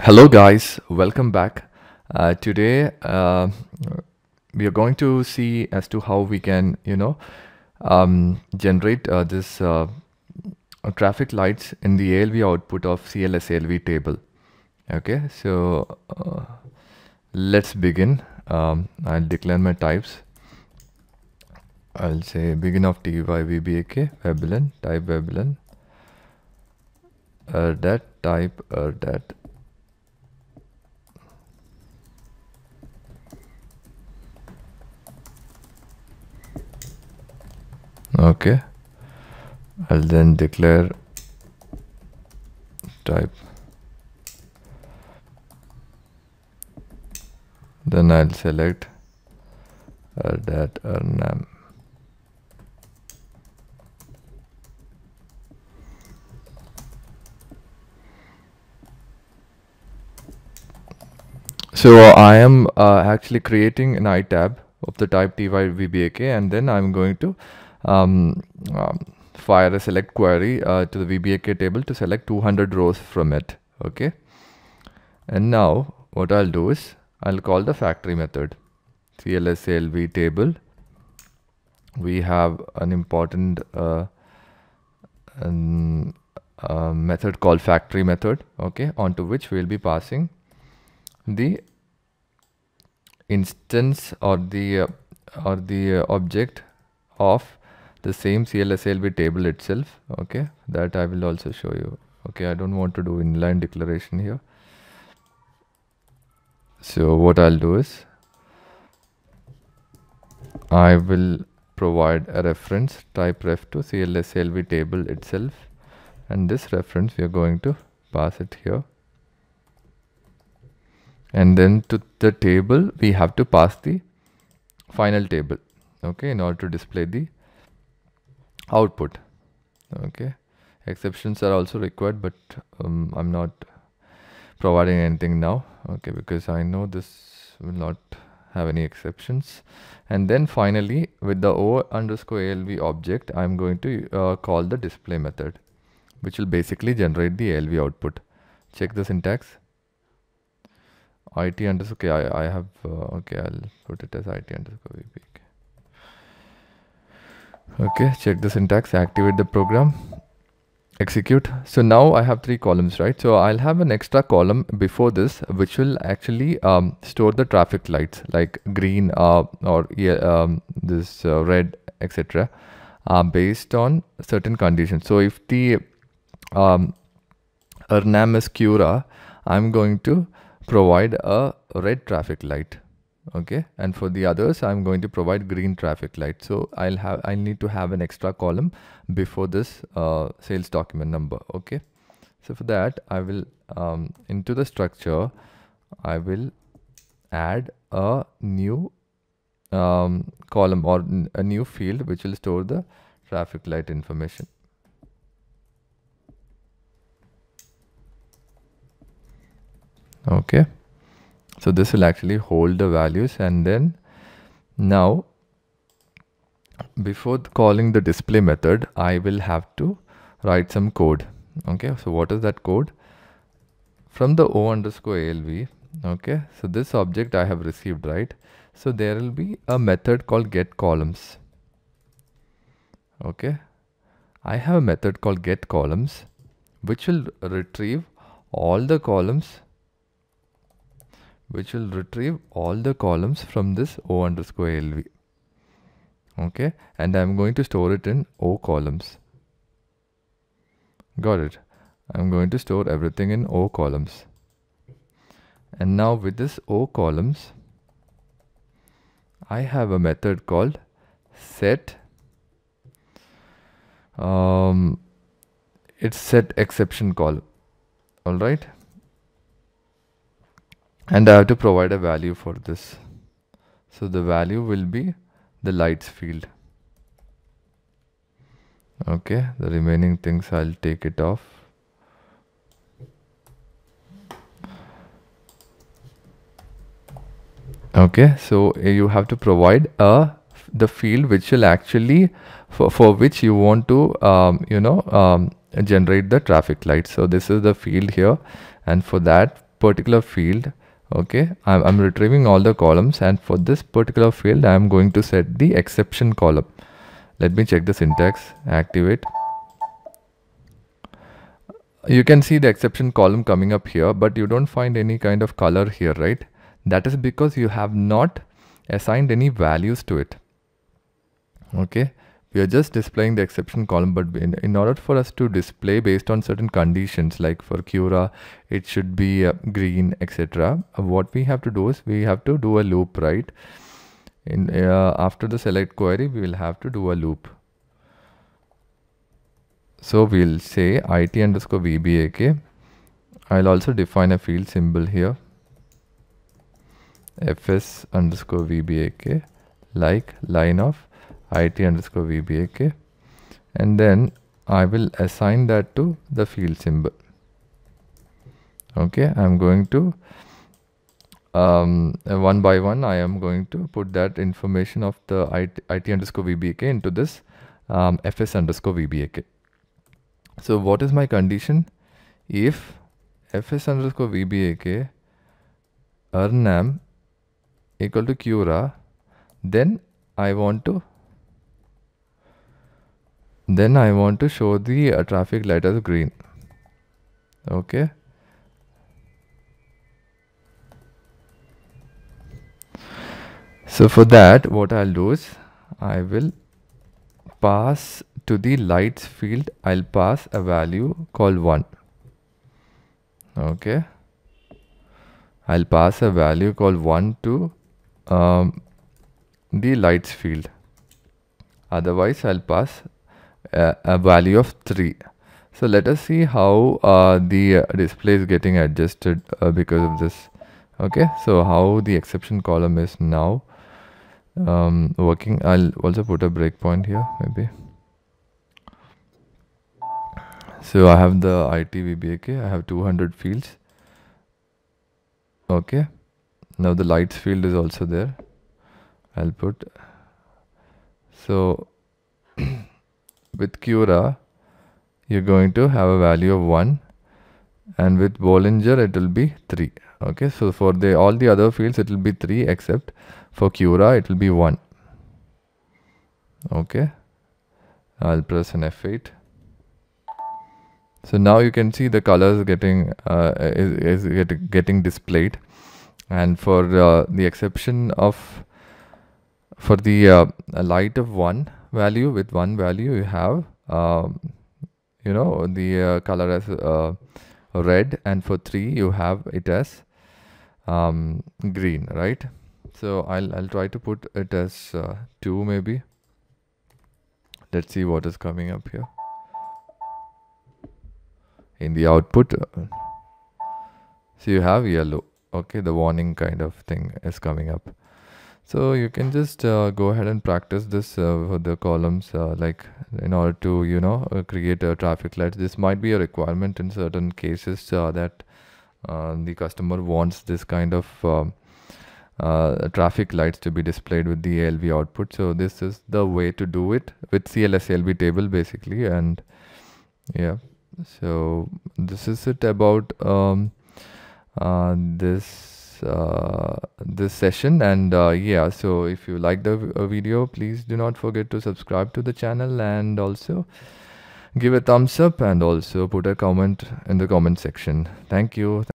Hello guys, welcome back. Uh, today uh, we are going to see as to how we can, you know, um, generate uh, this uh, traffic lights in the ALV output of CLS ALV table. Okay, so uh, let's begin. Um, I'll declare my types. I'll say begin of TYVBAK, Weblen, type Weblen, erdat, type erdat, okay I'll then declare type then I'll select uh, that or name. So I am uh, actually creating an iTab of the type tyvbak and then I'm going to um, fire um, a select query uh, to the VBAK table to select 200 rows from it. Okay. And now what I'll do is I'll call the factory method clslv table. We have an important uh, an, uh, method called factory method. Okay. Onto which we'll be passing the instance or the uh, or the uh, object of the same CLSLB table itself okay that I will also show you okay I don't want to do inline declaration here so what I'll do is I will provide a reference type ref to CLSLV table itself and this reference we are going to pass it here and then to the table we have to pass the final table okay in order to display the output okay exceptions are also required but um, I'm not providing anything now okay because I know this will not have any exceptions and then finally with the o underscore alv object I'm going to uh, call the display method which will basically generate the alv output check the syntax it underscore okay, I, I have uh, okay I'll put it as it underscore vp okay check the syntax activate the program execute so now i have three columns right so i'll have an extra column before this which will actually um, store the traffic lights like green uh, or um, this uh, red etc uh, based on certain conditions so if the um, Ernam is cura i'm going to provide a red traffic light okay and for the others i'm going to provide green traffic light so i'll have i'll need to have an extra column before this uh, sales document number okay so for that i will um, into the structure i will add a new um, column or a new field which will store the traffic light information okay so this will actually hold the values and then now before calling the display method I will have to write some code okay so what is that code from the o underscore alv okay so this object I have received right so there will be a method called get columns okay I have a method called get columns which will retrieve all the columns which will retrieve all the columns from this O underscore LV. Okay, and I'm going to store it in O columns. Got it. I'm going to store everything in O columns. And now with this O columns, I have a method called set. Um, it's set exception call. Alright and I have to provide a value for this so the value will be the lights field okay the remaining things I'll take it off okay so you have to provide a the field which will actually for, for which you want to um, you know um, generate the traffic light so this is the field here and for that particular field okay I'm, I'm, retrieving all the columns and for this particular field I'm going to set the exception column let me check the syntax activate you can see the exception column coming up here but you don't find any kind of color here right that is because you have not assigned any values to it okay we are just displaying the exception column but in, in, order for us to display based on certain conditions like for Cura it should be uh, green etc what we have to do is we have to do a loop right in uh, after the select query we will have to do a loop so we'll say it underscore vbak I'll also define a field symbol here fs underscore vbak like line of it underscore vbak and then I will assign that to the field symbol okay I'm going to um, one by one I am going to put that information of the IT, IT underscore VBAK into this um, FS underscore VBAK so what is my condition if FS underscore VBAK earnam equal to qra, then I want to then I want to show the uh, traffic light as green okay so for that what I'll do is I will pass to the lights field I'll pass a value called 1 okay I'll pass a value called 1 to um, the lights field otherwise I'll pass a value of 3 so let us see how uh, the display is getting adjusted uh, because of this okay so how the exception column is now um, working I'll also put a breakpoint here maybe so I have the VBAK I have 200 fields okay now the lights field is also there I'll put so with Cura you're going to have a value of 1 and with Bollinger it will be 3 okay so for the all the other fields it will be 3 except for Cura it will be 1 okay I'll press an F8 so now you can see the colors getting uh, is, is get, getting displayed and for uh, the exception of for the uh, light of 1 value with one value you have um, you know the uh, color as uh, red and for 3 you have it as um, green right so I'll, I'll try to put it as uh, 2 maybe let's see what is coming up here in the output uh, so you have yellow okay the warning kind of thing is coming up so you can just uh, go ahead and practice this uh, for the columns uh, like in order to you know uh, create a traffic light. This might be a requirement in certain cases uh, that uh, the customer wants this kind of um, traffic lights to be displayed with the ALV output. So this is the way to do it with CLS ALV table basically and yeah. So this is it about um, this this uh, this session and uh, yeah so if you like the uh, video please do not forget to subscribe to the channel and also give a thumbs up and also put a comment in the comment section thank you